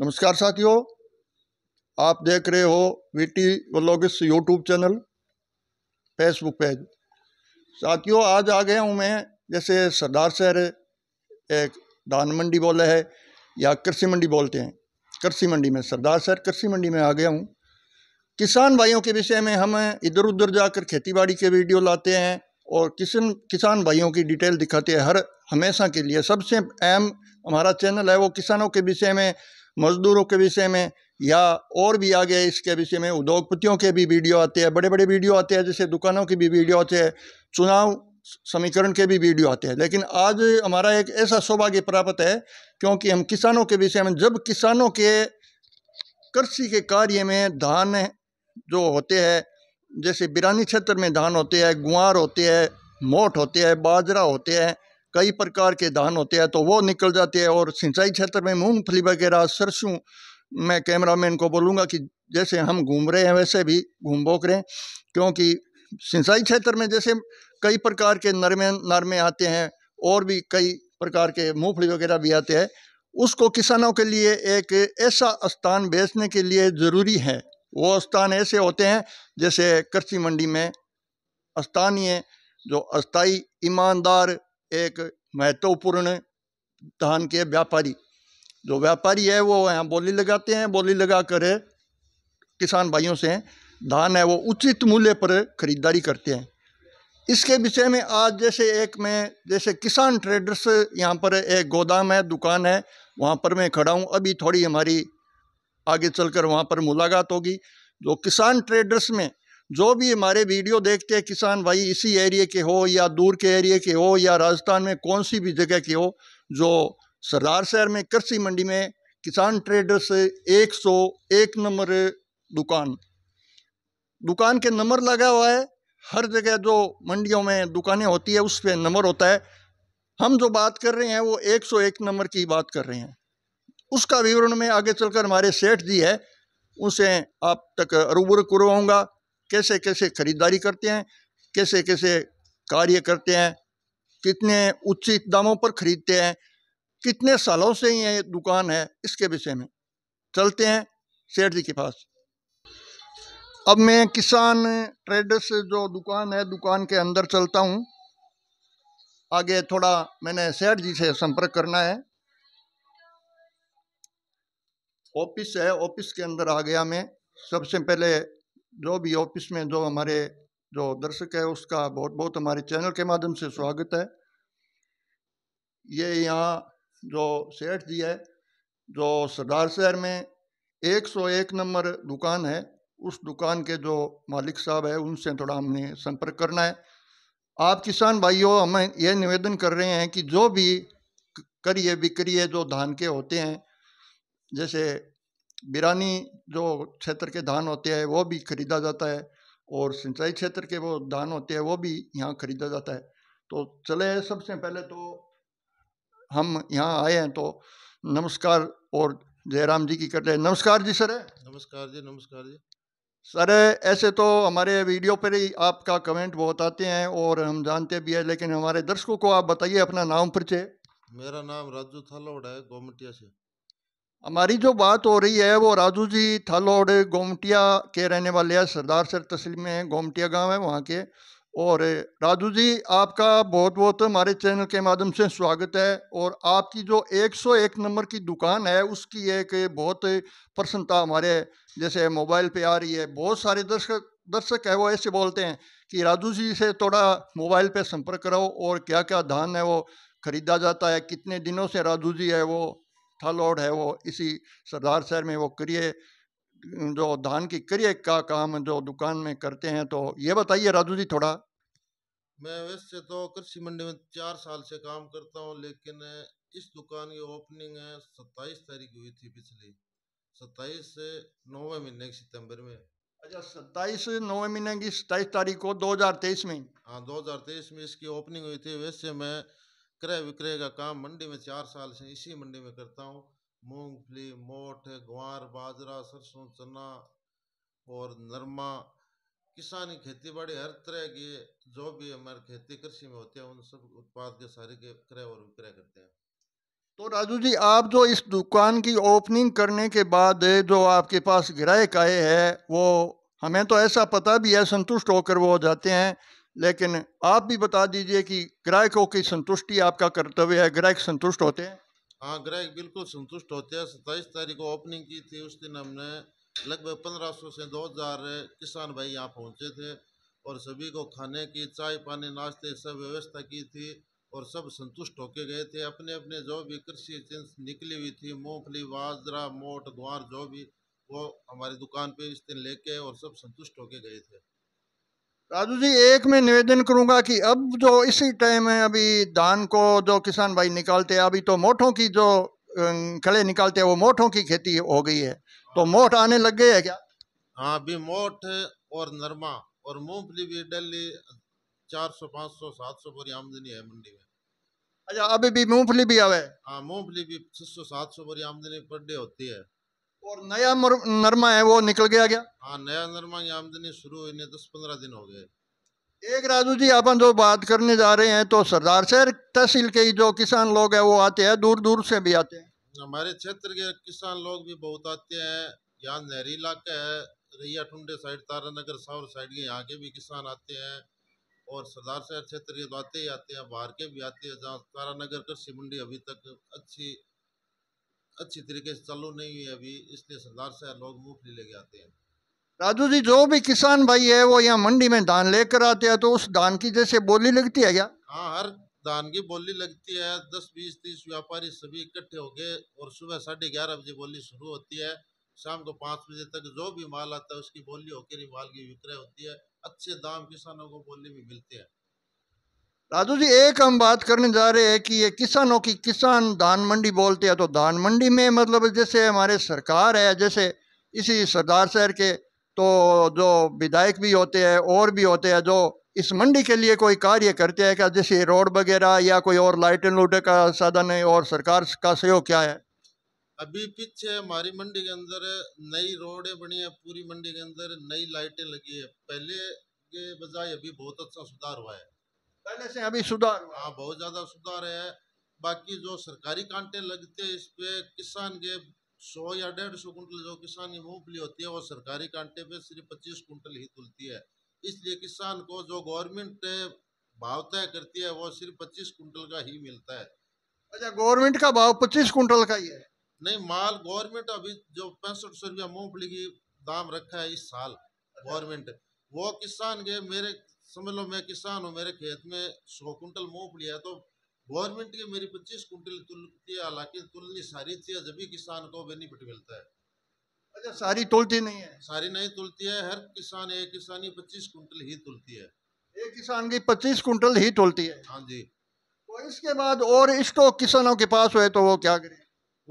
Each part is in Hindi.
नमस्कार साथियों आप देख रहे हो VT vlogs YouTube channel Facebook page साथियों आज आ गया हूँ मैं जैसे सरदार शहर एक धान मंडी बोले है या कृषि मंडी बोलते हैं कृषि मंडी में सरदार शहर कृषि मंडी में आ गया हूँ किसान भाइयों के विषय में हम इधर उधर जाकर खेतीबाड़ी के वीडियो लाते हैं और किसान किसान भाइयों की डिटेल दिखाते हैं हर हमेशा के लिए सबसे अहम हमारा चैनल है वो किसानों के विषय में मज़दूरों के विषय में या और भी आगे इसके विषय में उद्योगपतियों के भी वीडियो आते हैं बड़े बड़े वीडियो आते हैं जैसे दुकानों के भी वीडियो आते हैं चुनाव समीकरण के भी वीडियो आते हैं लेकिन आज हमारा एक ऐसा सौभाग्य प्राप्त है क्योंकि हम किसानों के विषय में जब किसानों के कृषि के कार्य में धान जो होते हैं जैसे बिरानी क्षेत्र में धान होते हैं गुआर होते हैं मोट होते हैं बाजरा होते हैं कई प्रकार के धान होते हैं तो वो निकल जाते हैं और सिंचाई क्षेत्र में मूंगफली वगैरह सरसों मैं कैमरामैन को बोलूँगा कि जैसे हम घूम रहे हैं वैसे भी घूम बोक रहे हैं क्योंकि सिंचाई क्षेत्र में जैसे कई प्रकार के नरमे नरमे आते हैं और भी कई प्रकार के मूँगफली वगैरह भी आते हैं उसको किसानों के लिए एक ऐसा स्थान बेचने के लिए ज़रूरी है वो स्थान ऐसे होते हैं जैसे कृषि मंडी में स्थानीय जो अस्थाई ईमानदार एक महत्वपूर्ण धान के व्यापारी जो व्यापारी है वो यहाँ बोली लगाते हैं बोली लगा कर किसान भाइयों से धान है वो उचित मूल्य पर खरीदारी करते हैं इसके विषय में आज जैसे एक मैं जैसे किसान ट्रेडर्स यहाँ पर एक गोदाम है दुकान है वहाँ पर मैं खड़ा हूँ अभी थोड़ी हमारी आगे चलकर वहाँ पर मुलाकात होगी जो किसान ट्रेडर्स में जो भी हमारे वीडियो देखते हैं किसान भाई इसी एरिए के हो या दूर के एरिए के हो या राजस्थान में कौन सी भी जगह के हो जो सरदार शहर में कृषि मंडी में किसान ट्रेडर्स एक सौ एक नंबर दुकान दुकान के नंबर लगा हुआ है हर जगह जो मंडियों में दुकानें होती है उस पर नंबर होता है हम जो बात कर रहे हैं वो 101 नंबर की बात कर रहे हैं उसका विवरण में आगे चलकर हमारे सेठ जी है उसे आप तक रूबर करवाऊँगा कैसे कैसे खरीदारी करते हैं कैसे कैसे कार्य करते हैं कितने उचित दामों पर खरीदते हैं कितने सालों से ये दुकान है इसके विषय में चलते हैं सेठ जी के पास अब मैं किसान ट्रेडर्स जो दुकान है दुकान के अंदर चलता हूँ आगे थोड़ा मैंने सेठ जी से संपर्क करना है ऑफिस है ऑफिस के अंदर आ गया मैं सबसे पहले जो भी ऑफिस में जो हमारे जो दर्शक है उसका बहुत बहुत हमारे चैनल के माध्यम से स्वागत है ये यहाँ जो सेठ जी है जो सरदार शहर में 101 नंबर दुकान है उस दुकान के जो मालिक साहब है उनसे थोड़ा हमने संपर्क करना है आप किसान भाइयों हमें यह निवेदन कर रहे हैं कि जो भी करिए बिक्रिय जो धान के होते हैं जैसे बिरानी जो क्षेत्र के धान होते हैं वो भी खरीदा जाता है और सिंचाई क्षेत्र के वो धान होते हैं वो भी यहाँ खरीदा जाता है तो चले सबसे पहले तो हम यहाँ आए हैं तो नमस्कार और जयराम जी की करते हैं नमस्कार जी सर नमस्कार जी नमस्कार जी सर ऐसे तो हमारे वीडियो पर ही आपका कमेंट बहुत आते हैं और हम जानते भी हैं लेकिन हमारे दर्शकों को आप बताइए अपना नाम परिचय मेरा नाम राजू थालोड़ है गोमटिया से हमारी जो बात हो रही है वो राजू जी थलोड़ गोमटिया के रहने वाले हैं सरदार सर तस्लीम में गोमटिया गांव है वहाँ के और राजू जी आपका बहुत बहुत हमारे चैनल के माध्यम से स्वागत है और आपकी जो 101 नंबर की दुकान है उसकी एक बहुत प्रसन्नता हमारे जैसे मोबाइल पे आ रही है बहुत सारे दर्शक दर्शक है वो ऐसे बोलते हैं कि राजू जी से थोड़ा मोबाइल पे संपर्क करो और क्या क्या धान है वो खरीदा जाता है कितने दिनों से राजू जी है वो थल ओढ़ है वो इसी सरदार शहर में वो करिए जो धान की करिए का काम जो दुकान में करते हैं तो ये बताइए राजू जी थोड़ा मैं वैसे तो कृषि मंडी में चार साल से काम करता हूँ लेकिन इस दुकान की ओपनिंग है सत्ताईस तारीख हुई थी पिछली सत्ताईस नौवे महीने की सितंबर में अच्छा सत्ताईस नौवे महीने की सत्ताईस तारीख को दो हजार तेईस में हाँ दो हजार तेईस में इसकी ओपनिंग हुई थी वैसे मैं क्रय विक्रय का काम मंडी में चार साल से इसी मंडी में करता हूँ मूंगफली मोठ ग्वार बाजरा सरसों चना और नरमा किसानी खेती बाड़ी हर तरह की जो भी हमारे खेती कृषि में होते हैं उन सब उत्पाद के सारे के क्रय और विक्रय करते हैं तो राजू जी आप जो इस दुकान की ओपनिंग करने के बाद जो आपके पास ग्राहक आए हैं वो हमें तो ऐसा पता भी है संतुष्ट होकर वो जाते हैं लेकिन आप भी बता दीजिए कि ग्राहकों की संतुष्टि आपका कर्तव्य है ग्राहक संतुष्ट होते हैं हाँ ग्राहक बिल्कुल संतुष्ट होते हैं सत्ताईस तारीख को ओपनिंग की थी उस दिन हमने लगभग पंद्रह सौ से दो हज़ार किसान भाई यहाँ पहुँचे थे और सभी को खाने की चाय पानी नाश्ते सब व्यवस्था की थी और सब संतुष्ट होके गए थे अपने अपने जो भी कृषि चिन्ह निकली हुई थी मूंगफली बाजरा मोट ग्वार जो भी वो हमारी दुकान पे इस दिन लेके और सब संतुष्ट होके गए थे राजू जी एक मैं निवेदन करूंगा कि अब जो इसी टाइम है अभी धान को जो किसान भाई निकालते हैं अभी तो मोठों की जो अं, कले निकालते हैं वो मोठों की खेती हो गई है तो मोठ आने लग गए है क्या हाँ अभी मोठ और नरमा और मूंगफली भी डेली चार सौ पाँच सौ सात सौ बोरी आमदनी है मंडी में अच्छा अभी भी मूंगफली भी आवे हाँ मूंगफली भी छह सौ सात सौ बोरी आमदनी पर डे होती है और नया नरमा है वो निकल गया क्या हाँ नया नरमा की आमदनी शुरू हुई दस पंद्रह दिन हो गए एक राजू जी आप जो बात करने जा रहे हैं तो सरदार शहर तहसील के जो किसान लोग हैं वो आते हैं दूर दूर से भी आते हैं हमारे क्षेत्र के किसान लोग भी बहुत आते हैं यहाँ नहरी इलाका है रैया ठुंडे साइड नगर सावर साइड के यहाँ के भी किसान आते हैं और सरदार शहर क्षेत्र के तो आते ही आते हैं बाहर के भी आते हैं जहाँ नगर कृषि मंडी अभी तक अच्छी अच्छी तरीके से चालू नहीं है अभी इसलिए सरदार से लोग मूंगफली लेके आते हैं राजू जी जो भी किसान भाई है वो यहाँ मंडी में धान लेकर आते हैं तो उस धान की जैसे बोली लगती है क्या हाँ हर धान की बोली लगती है दस बीस तीस व्यापारी सभी इकट्ठे हो गए और सुबह साढ़े ग्यारह बजे बोली शुरू होती है शाम को पाँच बजे तक जो भी माल आता है उसकी बोली होकर माल की विक्रय होती है अच्छे दाम किसानों को बोली भी मिलते है राजू जी एक हम बात करने जा रहे हैं कि ये किसानों की किसान धान मंडी बोलते हैं तो धान मंडी में मतलब जैसे हमारे सरकार है जैसे इसी सरदार शहर के तो जो विधायक भी होते हैं और भी होते हैं जो इस मंडी के लिए कोई कार्य करते हैं क्या जैसे रोड वगैरह या कोई और लाइट एंड लूटे का साधन है और सरकार का सहयोग क्या है अभी पीछे हमारी मंडी के अंदर नई रोडें बनी है पूरी मंडी के अंदर नई लाइटें लगी है पहले के बजाय अभी बहुत अच्छा सुधार हुआ है पहले से अभी सुधार हुआ हाँ बहुत ज़्यादा सुधार है बाकी जो सरकारी कांटे लगते हैं इस पे किसान के सौ या डेढ़ सौ कुंटल जो किसान की मूंगफली होती है वो सरकारी कांटे पे सिर्फ पच्चीस कुंटल ही तुलती है इसलिए किसान को जो गवर्नमेंट भाव तय करती है वो सिर्फ पच्चीस कुंटल का ही मिलता है अच्छा गवर्नमेंट का भाव पच्चीस कुंटल का ही है नहीं माल गवर्नमेंट अभी जो पैंसठ सौ रुपया मूंगफली की दाम रखा है इस साल अच्छा। गवर्नमेंट वो किसान के मेरे समझ लो मैं किसान हूँ मेरे खेत में सौ कुंटल मूंग लिया तो गवर्नमेंट की मेरी पच्चीस कुंटल तुलती है हालांकि तुलनी सारी थी जब भी किसान को बेनिफिट मिलता है अच्छा सारी तुलती नहीं है सारी नहीं तुलती है हर किसान एक किसान ही पच्चीस कुंटल ही तुलती है एक किसान की पच्चीस कुंटल ही तुलती है हाँ जी तो इसके बाद और स्टॉक तो किसानों के पास हुए तो वो क्या करें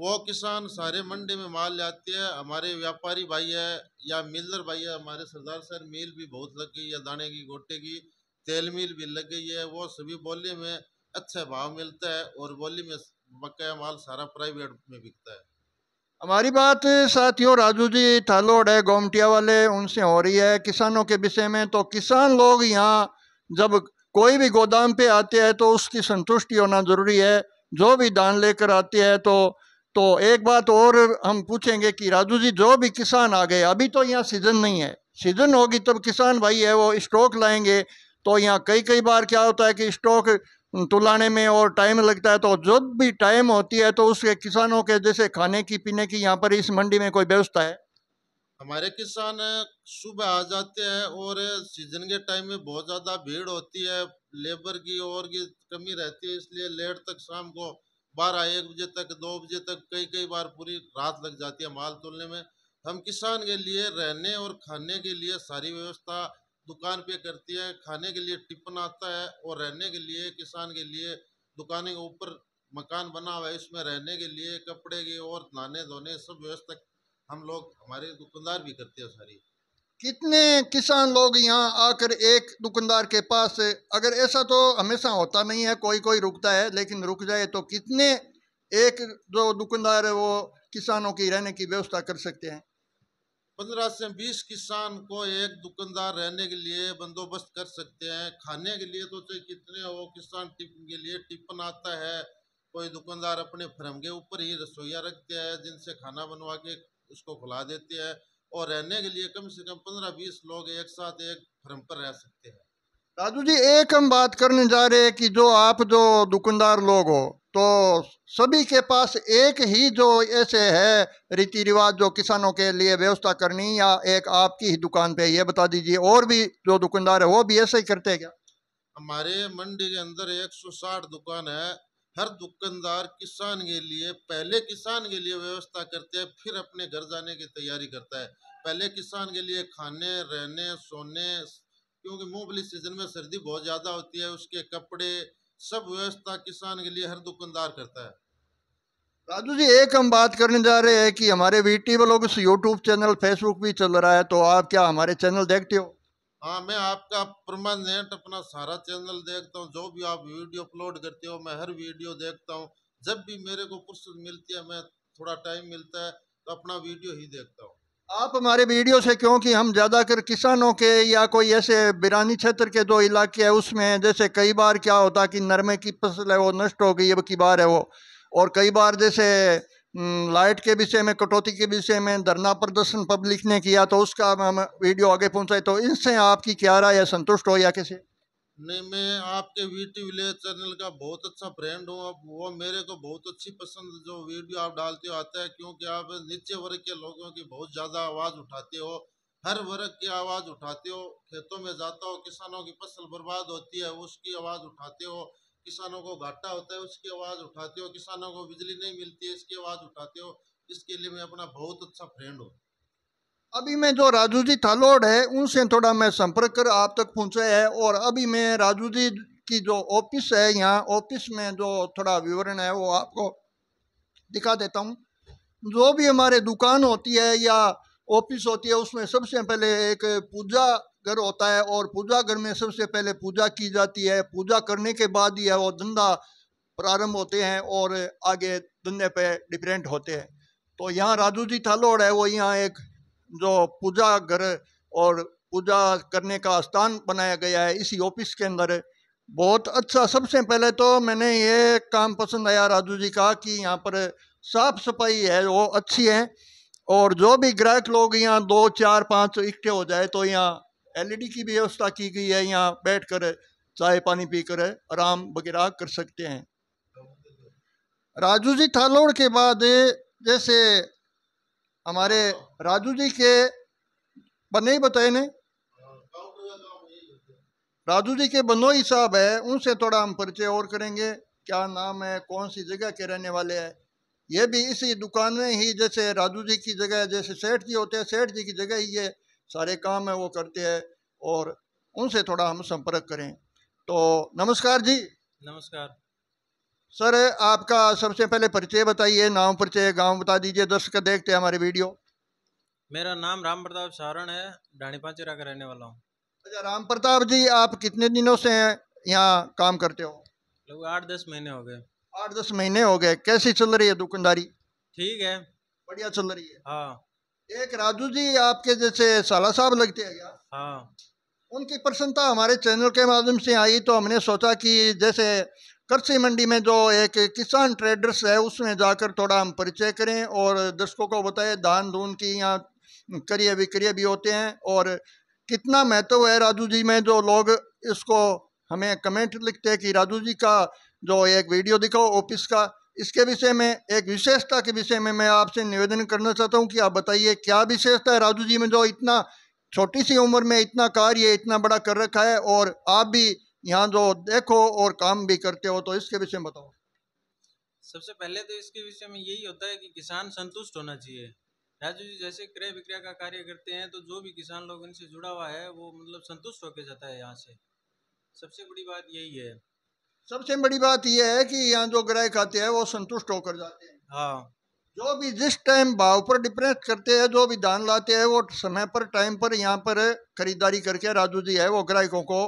वो किसान सारे मंडी में माल लाते हैं हमारे व्यापारी भाई है या मिलर भाई है हमारे सरदार सर मिल भी बहुत लग गई है दाने की गोटे की तेल मिल भी लग गई है वो सभी बोली में अच्छा भाव मिलता है और बोली में मक्का माल सारा प्राइवेट में बिकता है हमारी बात साथियों राजू जी थालोड़ है गोमटिया वाले उनसे हो रही है किसानों के विषय में तो किसान लोग यहाँ जब कोई भी गोदाम पे आते हैं तो उसकी संतुष्टि होना ज़रूरी है जो भी दान लेकर आते हैं तो तो एक बात और हम पूछेंगे कि राजू जी जो भी किसान आ गए अभी तो यहाँ सीजन नहीं है सीजन होगी तब किसान भाई है वो स्टॉक लाएंगे तो यहाँ कई कई बार क्या होता है कि स्टॉक तुलाने में और टाइम लगता है तो जब भी टाइम होती है तो उसके किसानों के जैसे खाने की पीने की यहाँ पर इस मंडी में कोई व्यवस्था है हमारे किसान सुबह आ जाते हैं और सीजन के टाइम में बहुत ज़्यादा भीड़ होती है लेबर की और की कमी रहती है इसलिए लेट तक शाम को बारह एक बजे तक दो बजे तक कई कई बार पूरी रात लग जाती है माल तोलने में हम किसान के लिए रहने और खाने के लिए सारी व्यवस्था दुकान पे करती है खाने के लिए टिपन आता है और रहने के लिए किसान के लिए दुकाने के ऊपर मकान बना हुआ है इसमें रहने के लिए कपड़े की और नहाने धोने सब व्यवस्था हम लोग हमारे दुकानदार भी करते हैं सारी कितने किसान लोग यहाँ आकर एक दुकानदार के पास अगर ऐसा तो हमेशा होता नहीं है कोई कोई रुकता है लेकिन रुक जाए तो कितने एक जो दुकानदार है वो किसानों की रहने की व्यवस्था कर सकते हैं पंद्रह से बीस किसान को एक दुकानदार रहने के लिए बंदोबस्त कर सकते हैं खाने के लिए तो चाहे कितने हो किसान टिफिन के लिए टिफिन आता है कोई दुकानदार अपने फ्रम के ऊपर ही रसोईया रखते हैं जिनसे खाना बनवा के उसको खुला देते हैं और रहने के लिए कम से कम पंद्रह बीस लोग एक साथ एक फर्म पर रह सकते हैं दादू जी एक हम बात करने जा रहे हैं कि जो आप जो दुकानदार लोग हो तो सभी के पास एक ही जो ऐसे है रीति रिवाज जो किसानों के लिए व्यवस्था करनी या एक आपकी ही दुकान पे ये बता दीजिए और भी जो दुकानदार है वो भी ऐसे ही करते हैं क्या हमारे मंडी के अंदर 160 दुकान है हर दुकानदार किसान के लिए पहले किसान के लिए व्यवस्था करते हैं फिर अपने घर जाने की तैयारी करता है पहले किसान के लिए खाने रहने सोने क्योंकि मूंगफली सीजन में सर्दी बहुत ज़्यादा होती है उसके कपड़े सब व्यवस्था किसान के लिए हर दुकानदार करता है राजू जी एक हम बात करने जा रहे हैं कि हमारे वी टी वालों यूट्यूब चैनल फेसबुक भी चल रहा है तो आप क्या हमारे चैनल देखते हो हाँ मैं आपका परमानेंट अपना सारा चैनल देखता हूँ जो भी आप वीडियो अपलोड करते हो मैं हर वीडियो देखता हूँ जब भी मेरे को फुर्सत मिलती है मैं थोड़ा टाइम मिलता है तो अपना वीडियो ही देखता हूँ आप हमारे वीडियो से क्योंकि हम ज़्यादातर किसानों के या कोई ऐसे बिरानी क्षेत्र के जो इलाके हैं उसमें जैसे कई बार क्या होता कि नरमे की फसल है वो नष्ट हो गई अब की बार है वो और कई बार जैसे हम्म, लाइट के विषय में कटौती के विषय में धरना प्रदर्शन पब्लिक ने किया तो उसका हम वीडियो आगे पहुंचाए तो इनसे आपकी क्या राय है संतुष्ट हो या कैसे नहीं मैं आपके वी टी विलेज चैनल का बहुत अच्छा फ्रेंड हूँ अब वो मेरे को बहुत अच्छी पसंद जो वीडियो आप डालते हो आता है क्योंकि आप नीचे वर्ग के लोगों की बहुत ज़्यादा आवाज़ उठाते हो हर वर्ग की आवाज़ उठाते हो खेतों में जाता हो किसानों की फसल बर्बाद होती है उसकी आवाज़ उठाते हो किसानों को घाटा होता है उसकी आवाज़ उठाते हो किसानों को बिजली नहीं मिलती है इसकी आवाज़ उठाते हो इसके लिए मैं अपना बहुत अच्छा फ्रेंड हूँ अभी मैं जो राजू जी थालोड़ है उनसे थोड़ा मैं संपर्क कर आप तक पहुँचा है और अभी मैं राजू जी की जो ऑफिस है यहाँ ऑफिस में जो थोड़ा विवरण है वो आपको दिखा देता हूँ जो भी हमारे दुकान होती है या ऑफिस होती है उसमें सबसे पहले एक पूजा घर होता है और पूजा घर में सबसे पहले पूजा की जाती है पूजा करने के बाद ही है वो धंधा प्रारंभ होते हैं और आगे धंधे पे डिपेंड होते हैं तो यहाँ राजू जी थालोड़ है वो यहाँ एक जो पूजा घर और पूजा करने का स्थान बनाया गया है इसी ऑफिस के अंदर बहुत अच्छा सबसे पहले तो मैंने ये काम पसंद आया राजू जी का कि यहाँ पर साफ सफाई है वो अच्छी है और जो भी ग्राहक लोग यहाँ दो चार पाँच इकट्ठे हो जाए तो यहाँ एलईडी e की व्यवस्था की गई है यहाँ बैठकर चाय पानी पीकर आराम वगैरह कर सकते हैं राजू जी थालोड़ के बाद जैसे हमारे राजू जी के बने ही बताए ने राजू जी के बनोई साहब है उनसे थोड़ा हम परिचय और करेंगे क्या नाम है कौन सी जगह के रहने वाले हैं ये भी इसी दुकान में ही जैसे राजू जी की जगह जैसे सेठ जी होते हैं सेठ जी की जगह ही ये सारे काम है वो करते हैं और उनसे थोड़ा हम संपर्क करें तो नमस्कार जी नमस्कार सर आपका सबसे पहले परिचय बताइए नाम परिचय गांव बता दीजिए दर्शक देखते हैं हमारे वीडियो मेरा नाम राम प्रताप सारण है डाणी पांचेरा का रहने वाला हूँ अच्छा राम प्रताप जी आप कितने दिनों से यहाँ काम करते हो लगभग आठ दस महीने हो गए आठ दस महीने हो गए कैसी चल रही है दुकानदारी ठीक है बढ़िया चल रही है हाँ एक राजू जी आपके जैसे साला साहब लगते हैं क्या हाँ उनकी प्रसन्नता हमारे चैनल के माध्यम से आई तो हमने सोचा कि जैसे कृषि मंडी में जो एक किसान ट्रेडर्स है उसमें जाकर थोड़ा हम परिचय करें और दर्शकों को बताएं धान धून की यहाँ करिए विक्रिय भी होते हैं और कितना महत्व है राजू जी में जो लोग इसको हमें कमेंट लिखते हैं कि राजू जी का जो एक वीडियो दिखाओ ऑफिस का इसके विषय में एक विशेषता के विषय में मैं आपसे निवेदन करना चाहता हूँ कि आप बताइए क्या विशेषता है राजू जी में जो इतना छोटी सी उम्र में इतना कार्य इतना बड़ा कर रखा है और आप भी यहाँ जो देखो और काम भी करते हो तो इसके विषय में बताओ सबसे पहले तो इसके विषय में यही होता है कि किसान संतुष्ट होना चाहिए राजू जी जैसे क्रय विक्रय का कार्य करते हैं तो जो भी किसान लोग इनसे जुड़ा हुआ है वो मतलब संतुष्ट होकर जाता है यहाँ से सबसे बड़ी बात यही है सबसे बड़ी बात यह है कि यहाँ जो ग्राहक आते हैं वो संतुष्ट होकर जाते हैं हाँ जो भी जिस टाइम भाव पर डिफरेंस करते हैं जो भी दान लाते हैं वो समय पर टाइम पर यहाँ पर खरीदारी करके राजू जी है वो ग्राहकों को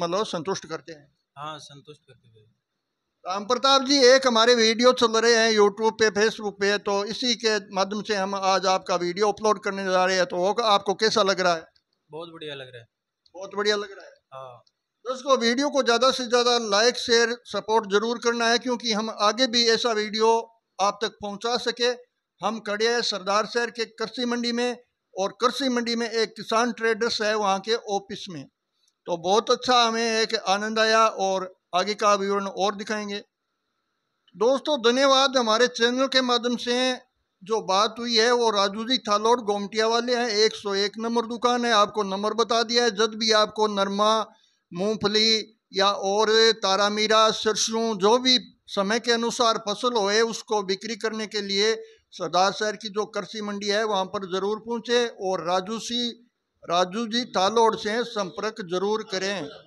मतलब संतुष्ट करते हैं हाँ संतुष्ट करते हैं राम प्रताप जी एक हमारे वीडियो चल रहे हैं यूट्यूब पे फेसबुक पे तो इसी के माध्यम से हम आज आपका वीडियो अपलोड करने जा रहे हैं तो वो आपको कैसा लग रहा है बहुत बढ़िया लग रहा है बहुत बढ़िया लग रहा है हाँ दोस्तों वीडियो को ज़्यादा से ज़्यादा लाइक शेयर सपोर्ट ज़रूर करना है क्योंकि हम आगे भी ऐसा वीडियो आप तक पहुंचा सके हम खड़े हैं सरदार शहर के कृषि मंडी में और कृषि मंडी में एक किसान ट्रेडर्स है वहाँ के ऑफिस में तो बहुत अच्छा हमें एक आनंद आया और आगे का विवरण और दिखाएंगे दोस्तों धन्यवाद हमारे चैनल के माध्यम से जो बात हुई है वो राजू जी थालोर गोमटिया वाले हैं 101 नंबर दुकान है आपको नंबर बता दिया है जब भी आपको नरमा मूंगफली या और तारा मीरा सरसों जो भी समय के अनुसार फसल होए उसको बिक्री करने के लिए सरदार शहर की जो कृषि मंडी है वहाँ पर ज़रूर पहुँचें और राजू सी राजू जी तालोड़ से संपर्क जरूर करें